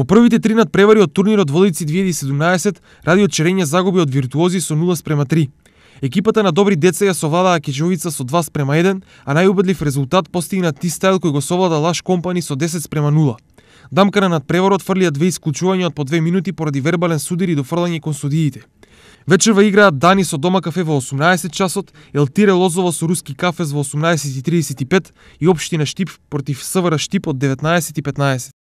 Во првите три надпревари од турнирот Лици 2017, Радио Черења загуби од Виртуози со 0 спрема 3. Екипата на добри деца ја совладаа Кечовица со 2 спрема 1, а најубедлив резултат постигна Тистайл кој го совлада Лаш Компани со 10 спрема 0. Дамкана на преворот фрлија две исклучувања од по две минути поради вербален судир и дофрлање кон судиите. Вечерва играат Дани со Дома кафе во 18 часот, Елтире Лозово со Руски кафе во 18.35 и Обштина Штип против СВР Штип од 19.15.